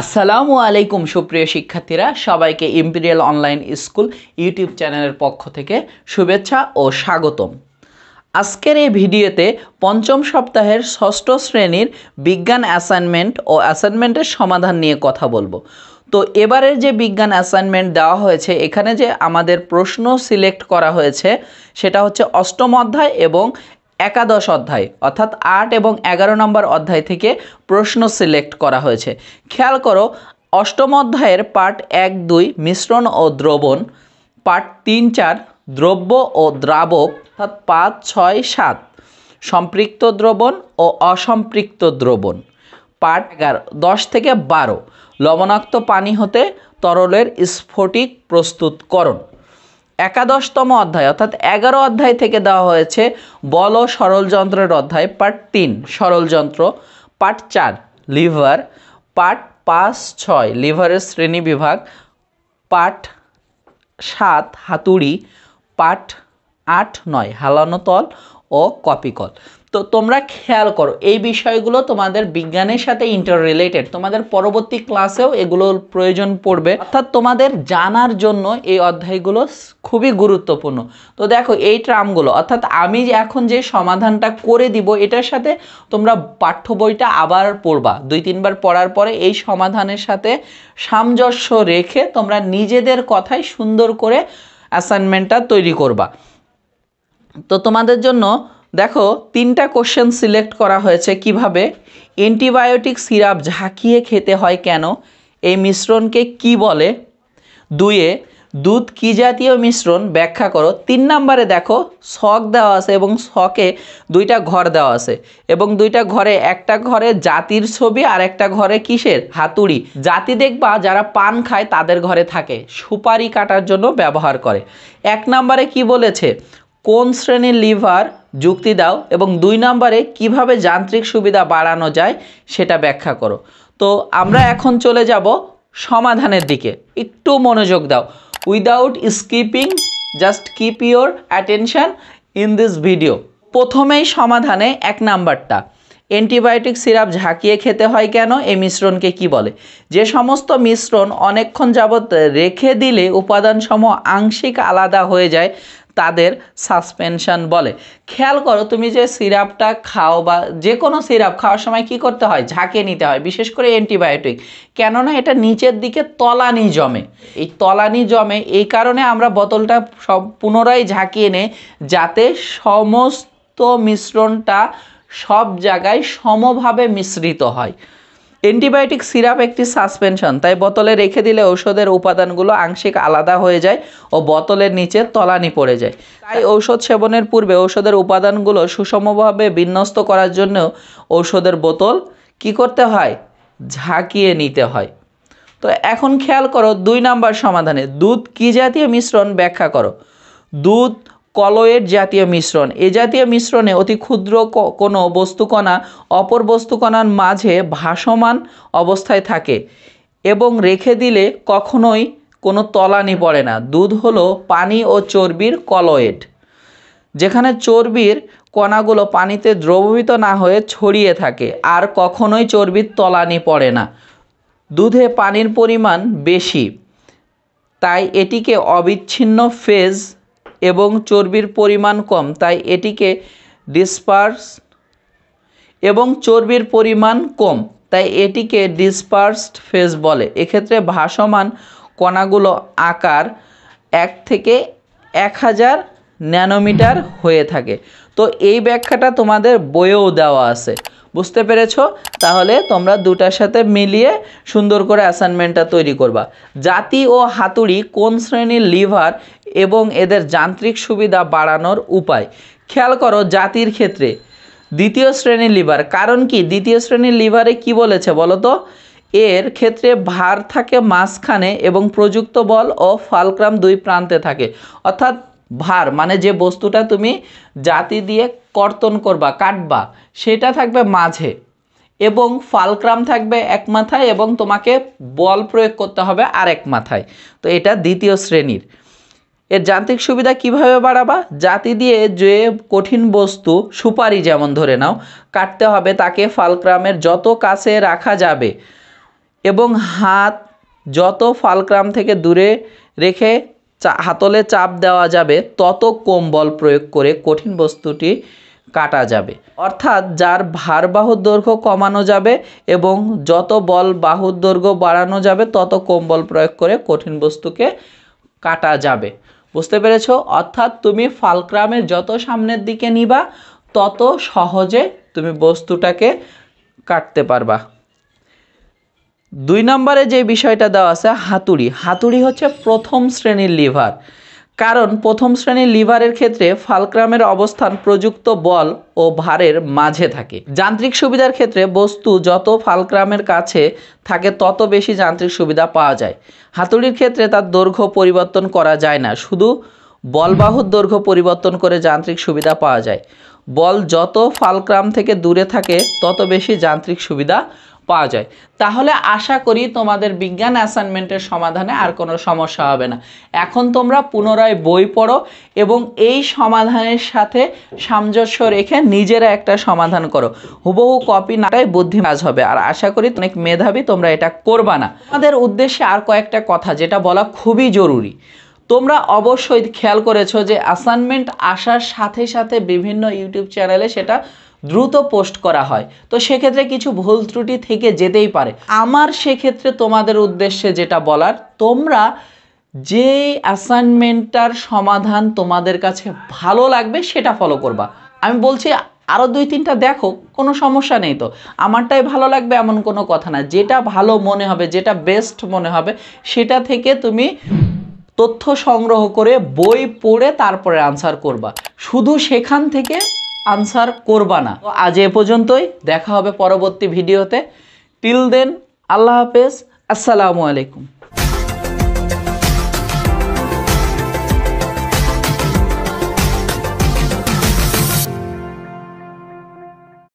আসসালামু আলাইকুম সুপ্রিয় শিক্ষার্থীরা সবাইকে ইম্পিরিয়াল অনলাইন স্কুল ইউটিউব চ্যানেলের পক্ষ থেকে শুভেচ্ছা ও স্বাগতম আজকের এই ভিডিওতে পঞ্চম সপ্তাহের ষষ্ঠ শ্রেণীর বিজ্ঞান অ্যাসাইনমেন্ট ও অ্যাসাইনমেন্টের সমাধান নিয়ে কথা বলবো তো এবারের যে বিজ্ঞান অ্যাসাইনমেন্ট দেওয়া হয়েছে এখানে যে আমাদের প্রশ্ন সিলেক্ট করা হয়েছে সেটা হচ্ছে অষ্টম অধ্যায় এবং একাদশ অধ্যায় অর্থাৎ আট এবং এগারো নম্বর অধ্যায় থেকে প্রশ্ন সিলেক্ট করা হয়েছে খেয়াল করো অষ্টম অধ্যায়ের পার্ট এক দুই মিশ্রণ ও দ্রবণ পার্ট তিন চার দ্রব্য ও দ্রাবক অর্থাৎ পাঁচ ছয় সাত সম্পৃক্ত দ্রবণ ও অসম্পৃক্ত দ্রবণ পার্ট এগারো দশ থেকে বারো লবণাক্ত পানি হতে তরলের স্ফটিক প্রস্তুতকরণ একাদশতম অধ্যায় অর্থাৎ এগারো অধ্যায় থেকে দেওয়া হয়েছে বল সরলযন্ত্রের অধ্যায় পার্ট তিন সরলযন্ত্র পার্ট চার লিভার পার্ট পাঁচ ছয় লিভারের শ্রেণী বিভাগ পার্ট সাত হাতুড়ি পার্ট আট নয় হালানো তল ও কপিকল তো তোমরা খেয়াল করো এই বিষয়গুলো তোমাদের বিজ্ঞানের সাথে ইন্টার রিলেটেড তোমাদের পরবর্তী ক্লাসেও এগুলোর প্রয়োজন পড়বে অর্থাৎ তোমাদের জানার জন্য এই অধ্যায়গুলো খুবই গুরুত্বপূর্ণ তো দেখো এই ট্রামগুলো অর্থাৎ আমি এখন যে সমাধানটা করে দিব এটার সাথে তোমরা পাঠ্য বইটা আবার পড়বা দুই তিনবার পড়ার পরে এই সমাধানের সাথে সামঞ্জস্য রেখে তোমরা নিজেদের কথায় সুন্দর করে অ্যাসাইনমেন্টটা তৈরি করবা তো তোমাদের জন্য দেখো তিনটা কোশ্চেন সিলেক্ট করা হয়েছে কিভাবে অ্যান্টিবায়োটিক সিরাপ ঝাঁকিয়ে খেতে হয় কেন এই মিশ্রণকে কি বলে দুয়ে দুধ কি জাতীয় মিশ্রণ ব্যাখ্যা করো তিন নম্বরে দেখো শখ দেওয়া আছে এবং শখে দুইটা ঘর দেওয়া আছে এবং দুইটা ঘরে একটা ঘরে জাতির ছবি আর একটা ঘরে কিসের হাতুড়ি জাতি দেখবা যারা পান খায় তাদের ঘরে থাকে সুপারি কাটার জন্য ব্যবহার করে এক নম্বরে কি বলেছে কোন শ্রেণীর লিভার যুক্তি দাও এবং দুই নম্বরে কিভাবে যান্ত্রিক সুবিধা বাড়ানো যায় সেটা ব্যাখ্যা করো তো আমরা এখন চলে যাব সমাধানের দিকে একটু মনোযোগ দাও without skipping just keep your attention in this video প্রথমেই সমাধানে এক নাম্বারটা অ্যান্টিবায়োটিক সিরাপ ঝাঁকিয়ে খেতে হয় কেন এই মিশ্রণকে কি বলে যে সমস্ত মিশ্রণ অনেকক্ষণ যাবৎ রেখে দিলে উপাদানসমূহ আংশিক আলাদা হয়ে যায় তাদের সাসপেনশন বলে খেয়াল করো তুমি যে সিরাপটা খাও বা যে কোনো সিরাপ খাওয়ার সময় কি করতে হয় ঝাঁকে নিতে হয় বিশেষ করে অ্যান্টিবায়োটিক কেননা এটা নিচের দিকে তলানি জমে এই তলানি জমে এই কারণে আমরা বোতলটা সব পুনরায় ঝাঁকিয়ে নে যাতে সমস্ত মিশ্রণটা সব জায়গায় সমভাবে মিশ্রিত হয় অ্যান্টিবায়োটিক সিরাপ একটি সাসপেনশন তাই বোতলে রেখে দিলে ঔষধের উপাদানগুলো আংশিক আলাদা হয়ে যায় ও বোতলের নিচে তলানি পড়ে যায় তাই ঔষধ সেবনের পূর্বে ঔষধের উপাদানগুলো সুষমভাবে বিন্যস্ত করার জন্য ঔষধের বোতল কি করতে হয় ঝাঁকিয়ে নিতে হয় তো এখন খেয়াল করো দুই নাম্বার সমাধানে দুধ কী জাতীয় মিশ্রণ ব্যাখ্যা করো দুধ কলয়েড জাতীয় মিশ্রণ এ জাতীয় মিশ্রণে অতি ক্ষুদ্র কোনো বস্তুকণা অপর বস্তুকণার মাঝে ভাসমান অবস্থায় থাকে এবং রেখে দিলে কখনোই কোনো তলানি পড়ে না দুধ হলো পানি ও চর্বির কলয়েড যেখানে চর্বির কণাগুলো পানিতে দ্রবীভূত না হয়ে ছড়িয়ে থাকে আর কখনোই চর্বির তলানি পড়ে না দুধে পানির পরিমাণ বেশি তাই এটিকে অবিচ্ছিন্ন ফেজ এবং চর্বির পরিমাণ কম তাই এটিকে ডিসপার্স এবং চর্বির পরিমাণ কম তাই এটিকে ডিসপার্সড ফেস বলে এক্ষেত্রে ভাসমান কণাগুলো আকার এক থেকে এক হাজার ন্যানোমিটার হয়ে থাকে তো এই ব্যাখ্যাটা তোমাদের বইয়েও দেওয়া আছে বুঝতে পেরেছো তাহলে তোমরা দুটার সাথে মিলিয়ে সুন্দর করে অ্যাসাইনমেন্টটা তৈরি করবা জাতি ও হাতুড়ি কোন শ্রেণীর লিভার এবং এদের যান্ত্রিক সুবিধা বাড়ানোর উপায় খেয়াল করো জাতির ক্ষেত্রে দ্বিতীয় শ্রেণীর লিভার কারণ কি দ্বিতীয় শ্রেণীর লিভারে কি বলেছে বলো তো এর ক্ষেত্রে ভার থাকে মাঝখানে এবং প্রযুক্ত বল ও ফালক্রাম দুই প্রান্তে থাকে অর্থাৎ ভার মানে যে বস্তুটা তুমি জাতি দিয়ে কর্তন করবা কাটবা সেটা থাকবে মাঝে এবং ফালক্রাম থাকবে এক মাথায় এবং তোমাকে বল প্রয়োগ করতে হবে আর এক মাথায় তো এটা দ্বিতীয় শ্রেণীর এর যান্ত্রিক সুবিধা কিভাবে বাড়াবা জাতি দিয়ে যে কঠিন বস্তু সুপারি যেমন ধরে নাও কাটতে হবে তাকে ফালক্রামের যত কাছে রাখা যাবে এবং হাত যত ফালক্রাম থেকে দূরে রেখে হাতলে চাপ দেওয়া যাবে তত কম বল প্রয়োগ করে কঠিন বস্তুটি কাটা যাবে অর্থাৎ যার ভার বাহুর দৈর্ঘ্য কমানো যাবে এবং যত বল বাহুর দৈর্ঘ্য বাড়ানো যাবে তত কম বল প্রয়োগ করে কঠিন বস্তুকে কাটা যাবে বুঝতে পেরেছ অর্থাৎ তুমি ফালক্রামের যত সামনের দিকে নিবা তত সহজে তুমি বস্তুটাকে কাটতে পারবা দুই নম্বরে যে বিষয়টা দেওয়া আছে হাতুড়ি হাতুড়ি হচ্ছে প্রথম শ্রেণীর লিভার কারণ প্রথম শ্রেণীর লিভারের ক্ষেত্রে ফালক্রামের অবস্থান প্রযুক্ত বল ও ভারের মাঝে থাকে যান্ত্রিক সুবিধার ক্ষেত্রে বস্তু যত ফালক্রামের কাছে থাকে তত বেশি যান্ত্রিক সুবিধা পাওয়া যায় হাতুড়ির ক্ষেত্রে তার দৈর্ঘ্য পরিবর্তন করা যায় না শুধু বলবাহুর দৈর্ঘ্য পরিবর্তন করে যান্ত্রিক সুবিধা পাওয়া যায় বল যত ফালক্রাম থেকে দূরে থাকে তত বেশি যান্ত্রিক সুবিধা পাওয়া যায় তাহলে আশা করি তোমাদের বিজ্ঞান অ্যাসাইনমেন্টের সমাধানে আর কোনো সমস্যা হবে না এখন তোমরা পুনরায় বই পড়ো এবং এই সমাধানের সাথে সামঞ্জস্য রেখে নিজেরা একটা সমাধান করো হুবহু কপি নাটাই বুদ্ধি কাজ হবে আর আশা করি অনেক মেধাবী তোমরা এটা করবা না আমাদের উদ্দেশ্যে আর কয়েকটা কথা যেটা বলা খুবই জরুরি তোমরা অবশ্যই খেয়াল করেছো যে অ্যাসাইনমেন্ট আসার সাথে সাথে বিভিন্ন ইউটিউব চ্যানেলে সেটা দ্রুত পোস্ট করা হয় তো সেক্ষেত্রে কিছু ভুল ত্রুটি থেকে যেতেই পারে আমার সেক্ষেত্রে তোমাদের উদ্দেশ্যে যেটা বলার তোমরা যে অ্যাসাইনমেন্টটার সমাধান তোমাদের কাছে ভালো লাগবে সেটা ফলো করবা আমি বলছি আরও দুই তিনটা দেখো কোনো সমস্যা নেই তো আমারটাই ভালো লাগবে এমন কোনো কথা না যেটা ভালো মনে হবে যেটা বেস্ট মনে হবে সেটা থেকে তুমি তথ্য সংগ্রহ করে বই পড়ে তারপরে আনসার করবা শুধু সেখান থেকে আনসার করবা না তো আজ এ পর্যন্তই দেখা হবে পরবর্তী ভিডিওতে টিল দেন আল্লাহ হাফেজ আসসালামু আলাইকুম